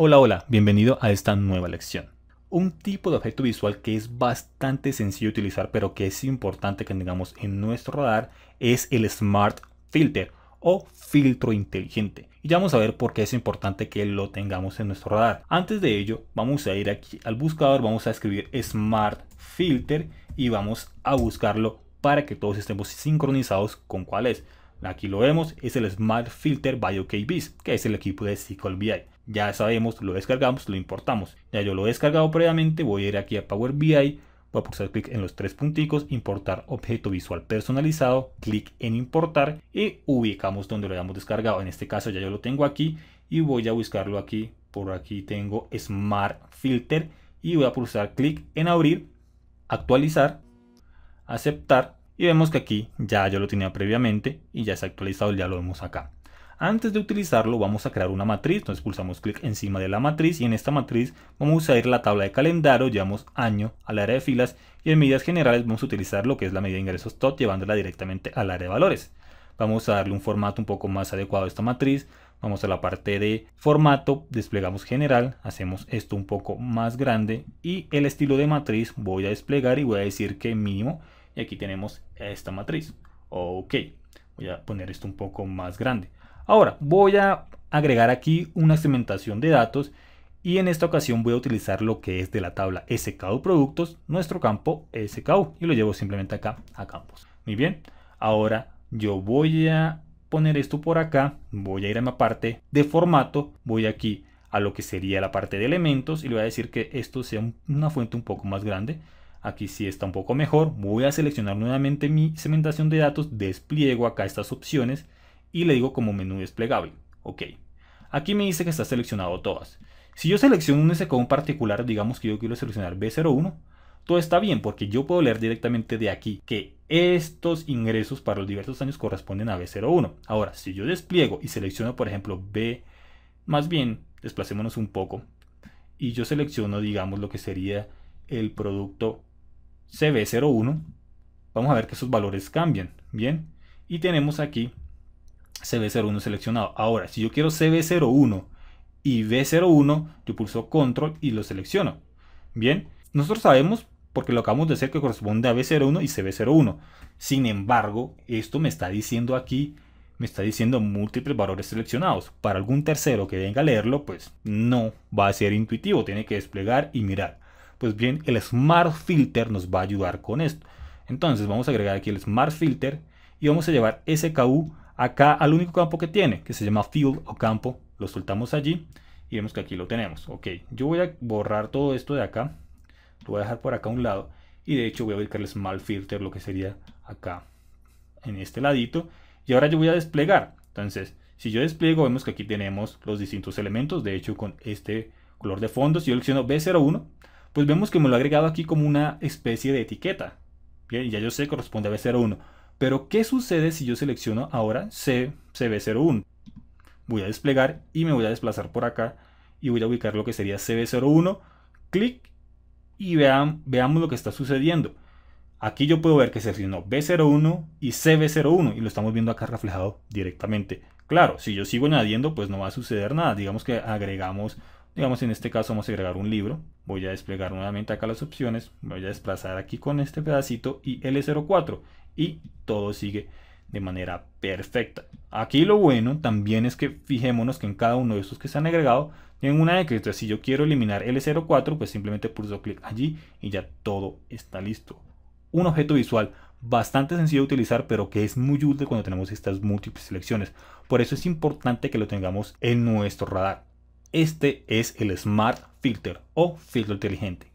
Hola, hola, bienvenido a esta nueva lección. Un tipo de objeto visual que es bastante sencillo utilizar, pero que es importante que tengamos en nuestro radar, es el Smart Filter o filtro inteligente. Y ya vamos a ver por qué es importante que lo tengamos en nuestro radar. Antes de ello, vamos a ir aquí al buscador, vamos a escribir Smart Filter y vamos a buscarlo para que todos estemos sincronizados con cuál es. Aquí lo vemos, es el Smart Filter by que es el equipo de SQL BI. Ya sabemos, lo descargamos, lo importamos. Ya yo lo he descargado previamente, voy a ir aquí a Power BI, voy a pulsar clic en los tres punticos, importar objeto visual personalizado, clic en importar y ubicamos donde lo hayamos descargado. En este caso ya yo lo tengo aquí y voy a buscarlo aquí. Por aquí tengo Smart Filter y voy a pulsar clic en abrir, actualizar, aceptar y vemos que aquí ya yo lo tenía previamente y ya se ha actualizado, ya lo vemos acá. Antes de utilizarlo vamos a crear una matriz, entonces pulsamos clic encima de la matriz y en esta matriz vamos a ir a la tabla de calendario, llevamos año al área de filas y en medidas generales vamos a utilizar lo que es la medida de ingresos TOT llevándola directamente al área de valores. Vamos a darle un formato un poco más adecuado a esta matriz, vamos a la parte de formato, desplegamos general, hacemos esto un poco más grande y el estilo de matriz voy a desplegar y voy a decir que mínimo y aquí tenemos esta matriz. Ok, voy a poner esto un poco más grande. Ahora voy a agregar aquí una segmentación de datos y en esta ocasión voy a utilizar lo que es de la tabla SKU productos, nuestro campo SKU y lo llevo simplemente acá a campos. Muy bien, ahora yo voy a poner esto por acá, voy a ir a mi parte de formato, voy aquí a lo que sería la parte de elementos y le voy a decir que esto sea una fuente un poco más grande Aquí sí está un poco mejor. Voy a seleccionar nuevamente mi segmentación de datos, despliego acá estas opciones y le digo como menú desplegable. Ok. Aquí me dice que está seleccionado todas. Si yo selecciono un SCOM particular, digamos que yo quiero seleccionar B01, todo está bien porque yo puedo leer directamente de aquí que estos ingresos para los diversos años corresponden a B01. Ahora, si yo despliego y selecciono, por ejemplo, B, más bien, desplacémonos un poco, y yo selecciono, digamos, lo que sería el producto CB01, vamos a ver que esos valores cambian, ¿bien? Y tenemos aquí CB01 seleccionado. Ahora, si yo quiero CB01 y B01, yo pulso control y lo selecciono. Bien, nosotros sabemos, porque lo acabamos de hacer, que corresponde a B01 y CB01. Sin embargo, esto me está diciendo aquí, me está diciendo múltiples valores seleccionados. Para algún tercero que venga a leerlo, pues no va a ser intuitivo, tiene que desplegar y mirar. Pues bien, el Smart Filter nos va a ayudar con esto. Entonces vamos a agregar aquí el Smart Filter y vamos a llevar SKU acá al único campo que tiene, que se llama Field o campo. Lo soltamos allí y vemos que aquí lo tenemos. Ok, yo voy a borrar todo esto de acá. Lo voy a dejar por acá a un lado. Y de hecho voy a ubicar el Smart Filter, lo que sería acá en este ladito. Y ahora yo voy a desplegar. Entonces, si yo despliego, vemos que aquí tenemos los distintos elementos. De hecho, con este color de fondo, si yo selecciono B01, pues vemos que me lo ha agregado aquí como una especie de etiqueta. Bien, ya yo sé que corresponde a B01. Pero, ¿qué sucede si yo selecciono ahora CB01? Voy a desplegar y me voy a desplazar por acá y voy a ubicar lo que sería CB01. Clic y veamos lo que está sucediendo. Aquí yo puedo ver que seleccionó B01 y CB01 y lo estamos viendo acá reflejado directamente. Claro, si yo sigo añadiendo, pues no va a suceder nada. Digamos que agregamos Digamos, en este caso vamos a agregar un libro. Voy a desplegar nuevamente acá las opciones. Voy a desplazar aquí con este pedacito y L04. Y todo sigue de manera perfecta. Aquí lo bueno también es que fijémonos que en cada uno de estos que se han agregado en una de que Si yo quiero eliminar L04, pues simplemente pulso clic allí y ya todo está listo. Un objeto visual bastante sencillo de utilizar, pero que es muy útil cuando tenemos estas múltiples selecciones. Por eso es importante que lo tengamos en nuestro radar. Este es el Smart Filter o filtro inteligente.